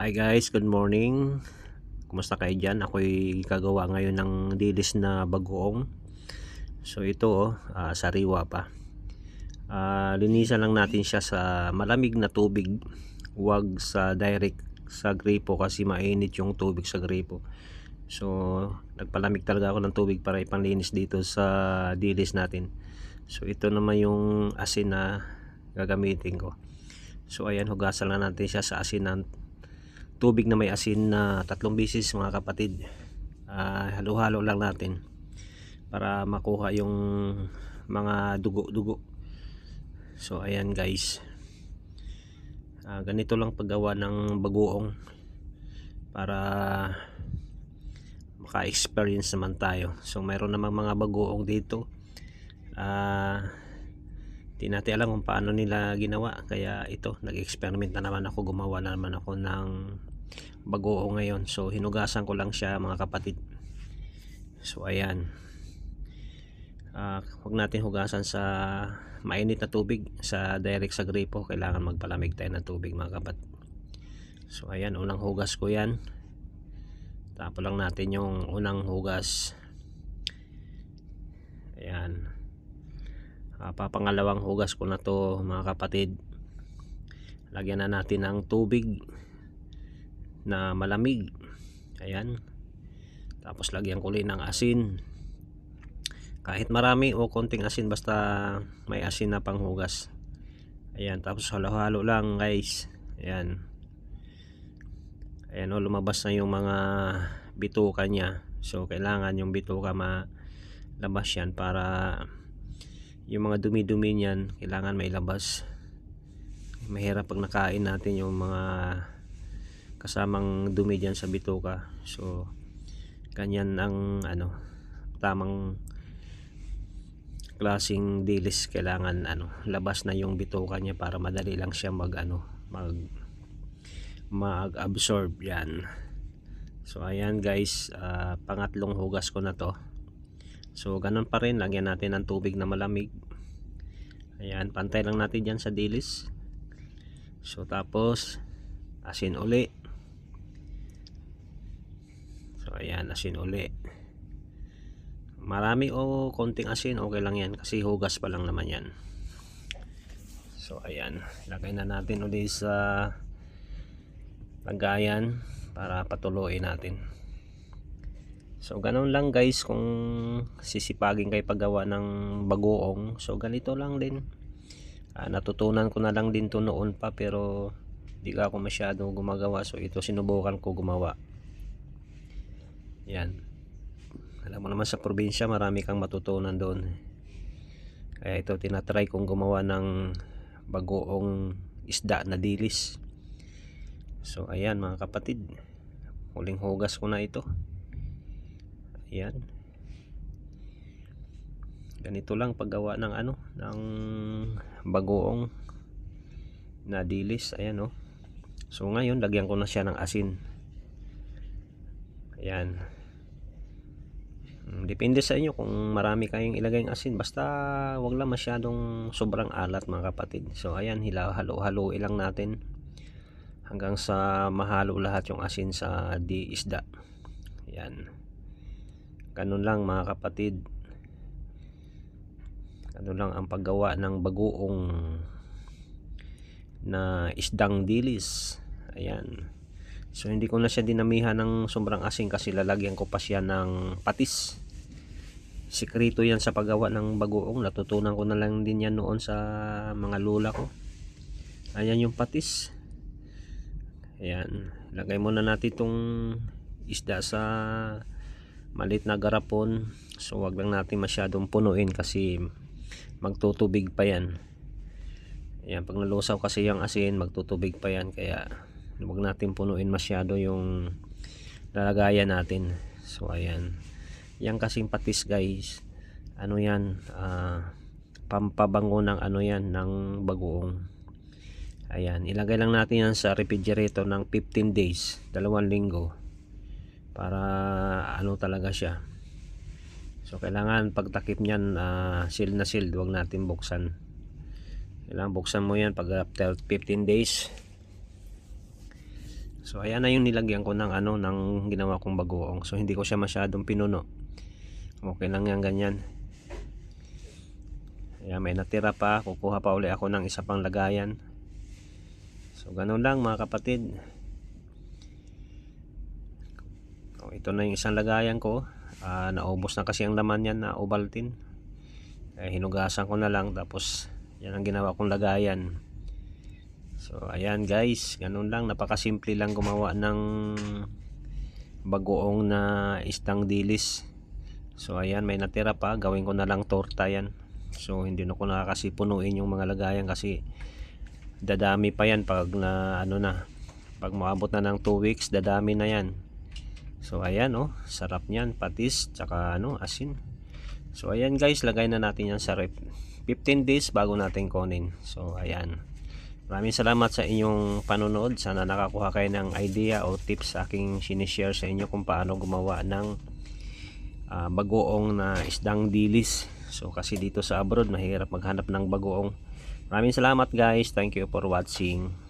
Hi guys, good morning. Kumusta kayo diyan? Ako'y gagawa ngayon ng dilis na bagoong. So ito, uh, sariwa pa. Uh, linisan lang natin siya sa malamig na tubig. Huwag sa direct sa gripo kasi mainit yung tubig sa gripo. So nagpalamig talaga ako ng tubig para ipanlinis dito sa dilis natin. So ito naman yung asin na gagamitin ko. So ayan, hugasan lang natin siya sa asin asinan tubig na may asin na tatlong bisis mga kapatid uh, halo-halo lang natin para makuha yung mga dugo-dugo so ayan guys uh, ganito lang paggawa ng baguong para maka-experience naman tayo so mayroon namang mga baguong dito ah uh, Di natin alam kung paano nila ginawa. Kaya ito, nag-experiment na naman ako. Gumawa na naman ako ng bago ngayon. So, hinugasan ko lang siya mga kapatid. So, ayan. Uh, huwag natin hugasan sa mainit na tubig sa direct sa gripo. Kailangan magpalamig tayo ng tubig mga kapatid. So, ayan. Unang hugas ko yan. Tapo lang natin yung unang hugas uh, papangalawang hugas ko na to mga kapatid lagyan na natin ng tubig na malamig ayan tapos lagyan ko rin ng asin kahit marami o konting asin basta may asin na panghugas ayan tapos halo halo lang guys ayan ayan o lumabas na yung mga bituka niya so kailangan yung bituka ma labas yan para yung mga dumi-dumi niyan kailangan mailabas mahirap pag nakain natin yung mga kasamang dumi diyan sa bituka so kanyan ang ano tamang klasing dilis kailangan ano labas na yung bituka niya para madali lang siya mag ano mag mag-absorb yan so ayan guys uh, pangatlong hugas ko na to So ganun pa rin, lagyan natin ng tubig na malamig. Ayan, pantay lang natin diyan sa dilis. So tapos, asin uli. So ayan, asin uli. Marami o konting asin, okay lang yan kasi hugas pa lang naman yan. So ayan, lagay na natin uli sa lagayan para patuloy natin. So ganun lang guys kung sisipagin kay paggawa ng bagoong. So ganito lang din. Ah, natutunan ko na lang din to noon pa pero hindi ako masyado gumagawa. So ito sinubukan ko gumawa. Yan. Alam mo naman sa probinsya marami kang matutunan doon. Kaya ito tinatry kong gumawa ng bagoong isda na dilis. So ayan mga kapatid. Huling hugas ko na ito. Ayan. Ganito lang paggawa ng ano, ng bagoong na dilis. Ayan oh. So ngayon, lagyan ko na siya ng asin. Ayan. Hmm, depende sa inyo kung marami kayong ilagay ng asin. Basta wag lang masyadong sobrang alat mga kapatid. So ayan, halo-halo ilang natin hanggang sa mahalo lahat yung asin sa di isda. Ayan ganun lang mga kapatid ganun lang ang paggawa ng bagoong na isdang dilis ayan so hindi ko na siya dinamihan ng sobrang asin kasi lalagyan ko pa siya ng patis sikrito yan sa paggawa ng bagoong natutunan ko na lang din yan noon sa mga lula ko ayan yung patis ayan lagay muna natin itong isda sa malit na garapon so wag lang natin masyadong punuin kasi magtutubig pa yan Ayan, pag nalusaw kasi yung asin magtutubig pa yan kaya wag natin punuin masyado yung lalagayan natin so ayan yan kasing patis guys ano yan uh, pampabango ng ano yan ng bagoong ayan ilagay lang natin yan sa refrigerator ng 15 days dalawang linggo para ano talaga siya so kailangan pagtakip niyan uh, seal na seal huwag natin buksan kailangan buksan mo yan pag after 15 days so ayan na yung nilagyan ko ng ano ng ginawa kong bagoong so hindi ko siya masyadong pinuno okay lang yan ganyan ayan may natira pa kukuha pa uli ako ng isa pang lagayan so ganun lang mga kapatid ito na yung isang lagayan ko. Uh, naubos na kasi ang laman yan na obaltin. Eh, hinugasan ko na lang. Tapos, yan ang ginawa kong lagayan. So, ayan guys. Ganun lang. Napakasimple lang gumawa ng bagoong na istang dilis. So, ayan. May natira pa. Gawin ko na lang torta yan. So, hindi na ko punuin yung mga lagayan kasi dadami pa yan pag na ano na pag maabot na ng 2 weeks dadami na yan So ayan oh, sarap niyan, patis tsaka ano, asin. So ayan guys, lagay na natin yan sa ref. 15 days bago natin kunin. So ayan. Maraming salamat sa inyong panonood. Sana nakakuha kayo ng idea o tips sa aking sinishare sa inyo kung paano gumawa ng uh, bagoong na isdang dilis. So kasi dito sa abroad mahirap maghanap ng bagoong. Maraming salamat guys. Thank you for watching.